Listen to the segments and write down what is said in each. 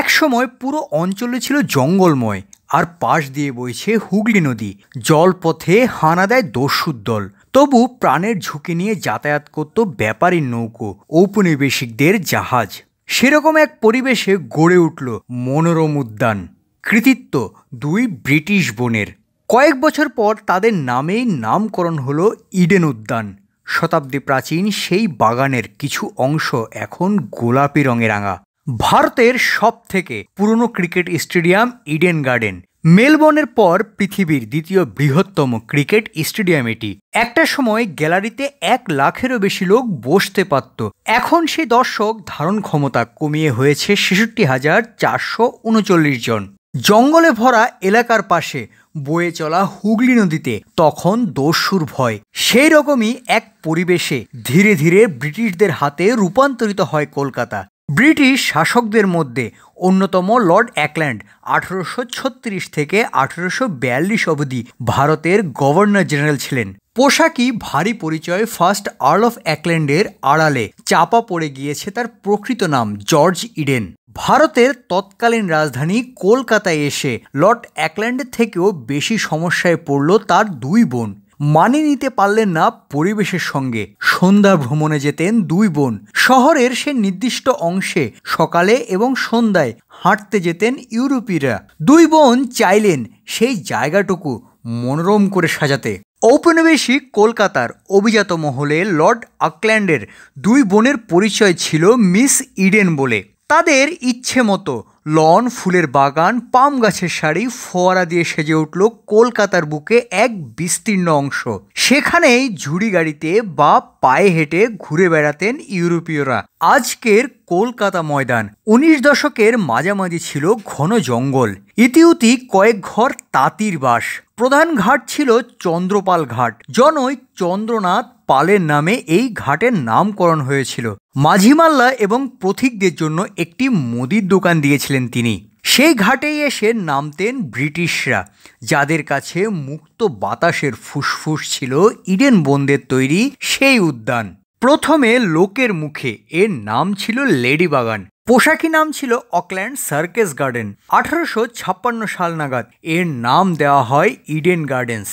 এক সময় পুরো অঞ্চলে ছিল জঙ্গলময় আর পাশ দিয়ে বইছে হুগলি নদী জলপথে হানা দেয় দস্যুর দল তবু প্রাণের ঝুঁকি নিয়ে যাতায়াত করত ব্যাপারী নৌকো ঔপনিবেশিকদের জাহাজ সেরকম এক পরিবেশে গড়ে উঠল মনোরম উদ্যান কৃতিত্ব দুই ব্রিটিশ বোনের কয়েক বছর পর তাদের নামেই নামকরণ হল ইডেন উদ্যান শতাব্দী প্রাচীন সেই বাগানের কিছু অংশ এখন গোলাপি রঙে রাঙা ভারতের সব থেকে পুরনো ক্রিকেট স্টেডিয়াম ইডেন গার্ডেন মেলবোর্নের পর পৃথিবীর দ্বিতীয় বৃহত্তম ক্রিকেট স্টেডিয়াম এটি একটা সময় গ্যালারিতে এক লাখেরও বেশি লোক বসতে পারত এখন সেই দর্শক ধারণ ক্ষমতা কমিয়ে হয়েছে ছেষট্টি হাজার চারশো উনচল্লিশ জন জঙ্গলে ভরা এলাকার পাশে বয়ে চলা হুগলি নদীতে তখন দস্যুর ভয় সেই রকমই এক পরিবেশে ধীরে ধীরে ব্রিটিশদের হাতে রূপান্তরিত হয় কলকাতা ব্রিটিশ শাসকদের মধ্যে অন্যতম লর্ড অ্যাকল্যান্ড আঠারোশো ছত্রিশ থেকে আঠারোশো বিয়াল্লিশ অবধি ভারতের গভর্নর জেনারেল ছিলেন পোশাকি ভারী পরিচয় ফার্স্ট আর্ল অফ অ্যাকল্যান্ডের আড়ালে চাপা পড়ে গিয়েছে তার প্রকৃত নাম জর্জ ইডেন ভারতের তৎকালীন রাজধানী কলকাতায় এসে লর্ড অ্যাকল্যান্ড থেকেও বেশি সমস্যায় পড়ল তার দুই বোন মানিয়ে নিতে পারলেন না পরিবেশের সঙ্গে সন্ধ্যা ভ্রমণে যেতেন দুই বোন শহরের সে নির্দিষ্ট অংশে সকালে এবং সন্ধ্যায় হাঁটতে যেতেন ইউরোপীরা দুই বোন চাইলেন সেই জায়গাটুকু মনোরম করে সাজাতে ঔপনিবেশিক কলকাতার অভিজাত মহলে লর্ড আকল্যান্ডের দুই বোনের পরিচয় ছিল মিস ইডেন বলে তাদের ইচ্ছে মতো লন ফুলের বাগান পাম গাছের শাড়ি ফোয়ারা দিয়ে সেজে উঠল কলকাতার বুকে এক বিস্তীর্ণ অংশ সেখানেই ঝুড়ি গাড়িতে বা পায়ে হেঁটে ঘুরে বেড়াতেন ইউরোপীয়রা আজকের কলকাতা ময়দান উনিশ দশকের মাঝামাঝি ছিল ঘন জঙ্গল ইতিউতি কয়েক ঘর তাঁতির বাস প্রধান ঘাট ছিল চন্দ্রপাল ঘাট জনই চন্দ্রনাথ পালের নামে এই ঘাটের নামকরণ হয়েছিল মাঝিমাল্লা এবং প্রথিকদের জন্য একটি মুদির দোকান দিয়েছিলেন ছিলেন তিনি সেই ঘাটেই এসে নামতেন ব্রিটিশরা যাদের কাছে মুক্ত বাতাসের ফুসফুস ছিল ইডেন বন্দের তৈরি সেই উদ্যান প্রথমে লোকের মুখে এর নাম ছিল লেডি বাগান পোশাকি নাম ছিল অকল্যান্ড সার্কেস গার্ডেন আঠারোশো ছাপ্পান্ন সাল নাগাদ এর নাম দেওয়া হয় ইডেন গার্ডেন্স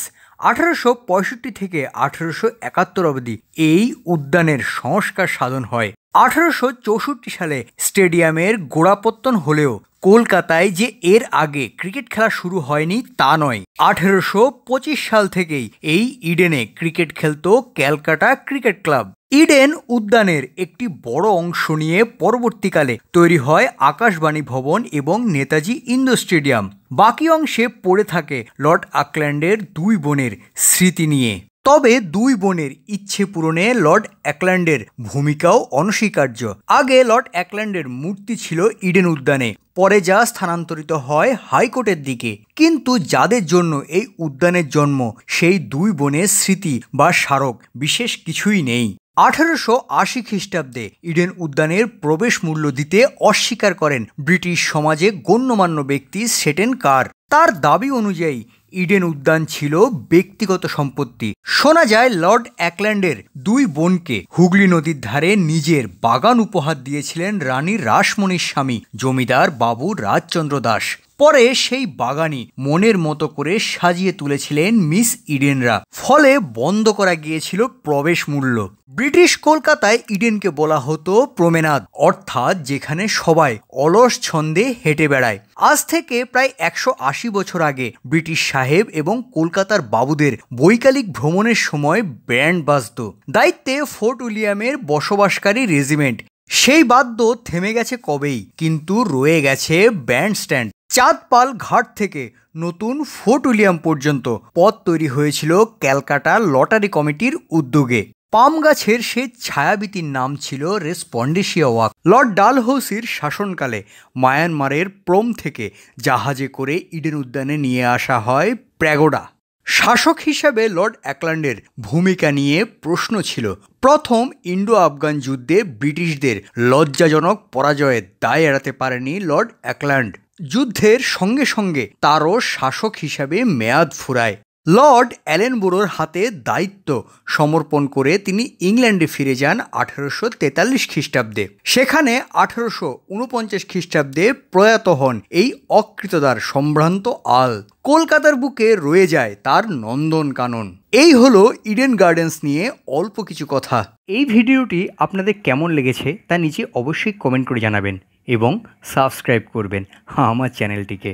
আঠারোশো পঁয়ষট্টি থেকে আঠারোশো একাত্তর অবধি এই উদ্যানের সংস্কার সাধন হয় আঠারোশো চৌষট্টি সালে স্টেডিয়ামের গোড়াপত্তন হলেও কলকাতায় যে এর আগে ক্রিকেট খেলা শুরু হয়নি তা নয় আঠেরোশো পঁচিশ সাল থেকেই এই ইডেনে ক্রিকেট খেলত ক্যালকাটা ক্রিকেট ক্লাব ইডেন উদ্যানের একটি বড় অংশ নিয়ে পরবর্তীকালে তৈরি হয় আকাশবাণী ভবন এবং নেতাজি ইন্দো স্টেডিয়াম বাকি অংশে পড়ে থাকে লর্ড আকল্যান্ডের দুই বোনের স্মৃতি নিয়ে তবে দুই বোনের ইচ্ছে পূরণে লর্ড অ্যাকল্যান্ডের ভূমিকাও অনস্বীকার্য আগে লর্ড অ্যাকল্যান্ডের মূর্তি ছিল ইডেন উদ্যানে পরে যা স্থানান্তরিত হয় হাইকোর্টের দিকে কিন্তু যাদের জন্য এই উদ্যানের জন্ম সেই দুই বোনের স্মৃতি বা স্মারক বিশেষ কিছুই নেই আঠারোশো আশি খ্রিস্টাব্দে ইডেন উদ্যানের প্রবেশ মূল্য দিতে অস্বীকার করেন ব্রিটিশ সমাজে গণ্যমান্য ব্যক্তি সেটেন কার তার দাবি অনুযায়ী ইডেন উদ্যান ছিল ব্যক্তিগত সম্পত্তি শোনা যায় লর্ড অ্যাকল্যান্ডের দুই বোনকে হুগলি নদীর ধারে নিজের বাগান উপহার দিয়েছিলেন রানী রাসমণির স্বামী জমিদার বাবু রাজচন্দ্র দাস পরে সেই বাগানই মনের মতো করে সাজিয়ে তুলেছিলেন মিস ইডেনরা ফলে বন্ধ করা গিয়েছিল প্রবেশ মূল্য ব্রিটিশ কলকাতায় ইডেনকে বলা হতো প্রমেনাদ অর্থাৎ যেখানে সবাই অলস ছন্দে হেঁটে বেড়ায় আজ থেকে প্রায় একশো আশি বছর আগে ব্রিটিশ সাহেব এবং কলকাতার বাবুদের বৈকালিক ভ্রমণের সময় ব্যান্ড বাজত দায়িত্বে ফোর্ট উইলিয়ামের বসবাসকারী রেজিমেন্ট সেই বাদ্য থেমে গেছে কবেই কিন্তু রয়ে গেছে ব্যান্ড স্ট্যান্ড চাঁদপাল ঘাট থেকে নতুন ফোর্ট উইলিয়াম পর্যন্ত পথ তৈরি হয়েছিল ক্যালকাটা লটারি কমিটির উদ্যোগে পাম গাছের সেই ছায়াবিতির নাম ছিল রেসপন্ডেশিয়া ওয়াক লর্ড ডালহৌসির শাসনকালে মায়ানমারের প্রোম থেকে জাহাজে করে ইডেন উদ্যানে নিয়ে আসা হয় প্র্যাগোডা শাসক হিসাবে লর্ড অ্যাকল্যান্ডের ভূমিকা নিয়ে প্রশ্ন ছিল প্রথম ইন্ডো আফগান যুদ্ধে ব্রিটিশদের লজ্জাজনক পরাজয়ের দায় এড়াতে পারেনি লর্ড অ্যাকল্যান্ড যুদ্ধের সঙ্গে সঙ্গে তারও শাসক হিসাবে মেয়াদ ফুরায় লর্ড অ্যালেনবুরোর হাতে দায়িত্ব সমর্পণ করে তিনি ইংল্যান্ডে ফিরে যান আঠারোশো তেতাল্লিশ খ্রিস্টাব্দে সেখানে আঠারোশো উনপঞ্চাশ খ্রিস্টাব্দে প্রয়াত হন এই অকৃতদার সম্ভ্রান্ত আল কলকাতার বুকে রয়ে যায় তার নন্দন কানন এই হলো ইডেন গার্ডেন্স নিয়ে অল্প কিছু কথা এই ভিডিওটি আপনাদের কেমন লেগেছে তা নিচে অবশ্যই কমেন্ট করে জানাবেন এবং সাবস্ক্রাইব করবেন আমার চ্যানেলটিকে